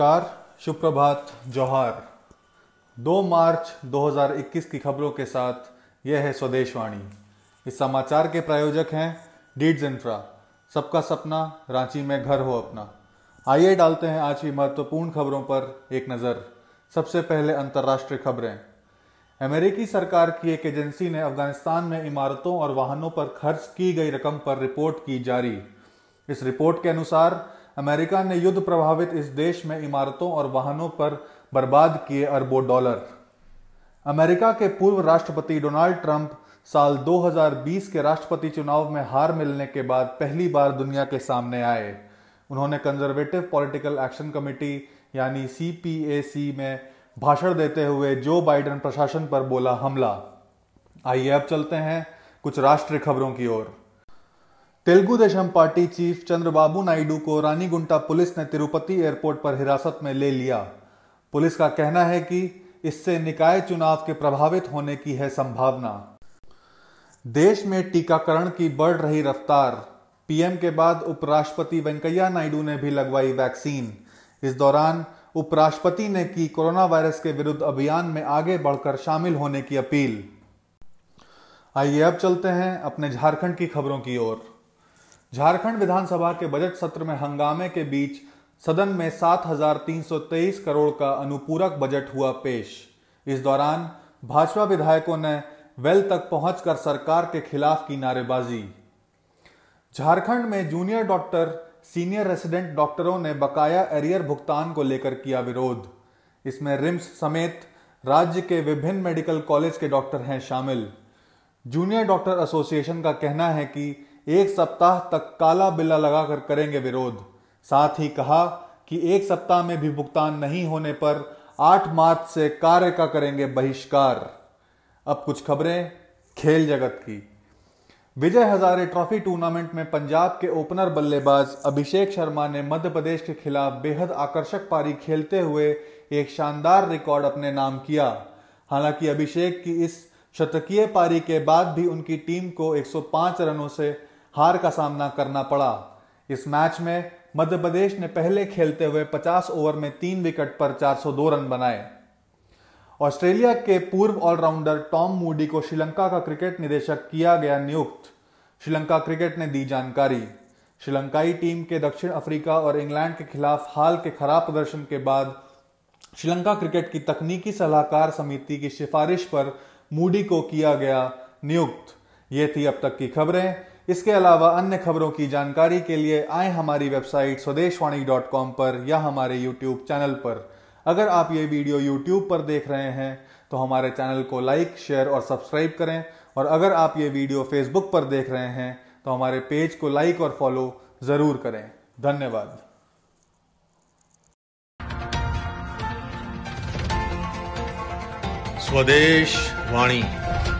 नमस्कार सुप्रभात जौहर 2 मार्च 2021 की खबरों के साथ यह है स्वदेशवाणी इस समाचार के प्रायोजक हैं डीड्स इंफ्रा सबका सपना रांची में घर हो अपना आइए डालते हैं आज की महत्वपूर्ण खबरों पर एक नज़र सबसे पहले अंतर्राष्ट्रीय खबरें अमेरिकी सरकार की एक एजेंसी ने अफगानिस्तान में इमारतों और वाहनों पर खर्च की गई रकम पर रिपोर्ट की जारी इस रिपोर्ट के अनुसार अमेरिका ने युद्ध प्रभावित इस देश में इमारतों और वाहनों पर बर्बाद किए अरबों डॉलर अमेरिका के पूर्व राष्ट्रपति डोनाल्ड ट्रंप साल 2020 के राष्ट्रपति चुनाव में हार मिलने के बाद पहली बार दुनिया के सामने आए उन्होंने कंजर्वेटिव पॉलिटिकल एक्शन कमेटी यानी सी में भाषण देते हुए जो बाइडन प्रशासन पर बोला हमला आइए अब चलते हैं कुछ राष्ट्रीय खबरों की ओर तेलुगु देशम पार्टी चीफ चंद्रबाबू नायडू को रानी पुलिस ने तिरुपति एयरपोर्ट पर हिरासत में ले लिया पुलिस का कहना है कि इससे निकाय चुनाव के प्रभावित होने की है संभावना देश में टीकाकरण की बढ़ रही रफ्तार पीएम के बाद उपराष्ट्रपति वेंकैया नायडू ने भी लगवाई वैक्सीन इस दौरान उपराष्ट्रपति ने की कोरोना वायरस के विरुद्ध अभियान में आगे बढ़कर शामिल होने की अपील आइए अब चलते हैं अपने झारखंड की खबरों की ओर झारखंड विधानसभा के बजट सत्र में हंगामे के बीच सदन में 7,323 करोड़ का अनुपूरक बजट हुआ पेश इस दौरान भाजपा विधायकों ने वेल तक पहुंचकर सरकार के खिलाफ की नारेबाजी झारखंड में जूनियर डॉक्टर सीनियर रेसिडेंट डॉक्टरों ने बकाया एरियर भुगतान को लेकर किया विरोध इसमें रिम्स समेत राज्य के विभिन्न मेडिकल कॉलेज के डॉक्टर हैं शामिल जूनियर डॉक्टर एसोसिएशन का कहना है कि एक सप्ताह तक काला बिल्ला लगाकर करेंगे विरोध साथ ही कहा कि एक सप्ताह में भी भुगतान नहीं होने पर 8 मार्च से कार्य का करेंगे बहिष्कार अब कुछ खबरें खेल जगत की विजय हजारे ट्रॉफी टूर्नामेंट में पंजाब के ओपनर बल्लेबाज अभिषेक शर्मा ने मध्य प्रदेश के खिलाफ बेहद आकर्षक पारी खेलते हुए एक शानदार रिकॉर्ड अपने नाम किया हालांकि अभिषेक की इस शतकीय पारी के बाद भी उनकी टीम को 105 रनों से हार का सामना करना पड़ा इस मैच में मध्य प्रदेश ने पहले खेलते हुए 50 ओवर में तीन विकेट पर 402 रन बनाए ऑस्ट्रेलिया के पूर्व ऑलराउंडर टॉम मूडी को श्रीलंका का क्रिकेट निदेशक किया गया नियुक्त श्रीलंका क्रिकेट ने दी जानकारी श्रीलंकाई टीम के दक्षिण अफ्रीका और इंग्लैंड के खिलाफ हाल के खराब प्रदर्शन के बाद श्रीलंका क्रिकेट की तकनीकी सलाहकार समिति की सिफारिश पर मूडी को किया गया नियुक्त ये थी अब तक की खबरें इसके अलावा अन्य खबरों की जानकारी के लिए आए हमारी वेबसाइट स्वदेशवाणी डॉट कॉम पर या हमारे यूट्यूब चैनल पर अगर आप ये वीडियो यूट्यूब पर देख रहे हैं तो हमारे चैनल को लाइक शेयर और सब्सक्राइब करें और अगर आप ये वीडियो फेसबुक पर देख रहे हैं तो हमारे पेज को लाइक और फॉलो ज़रूर करें धन्यवाद स्वदेश वाणी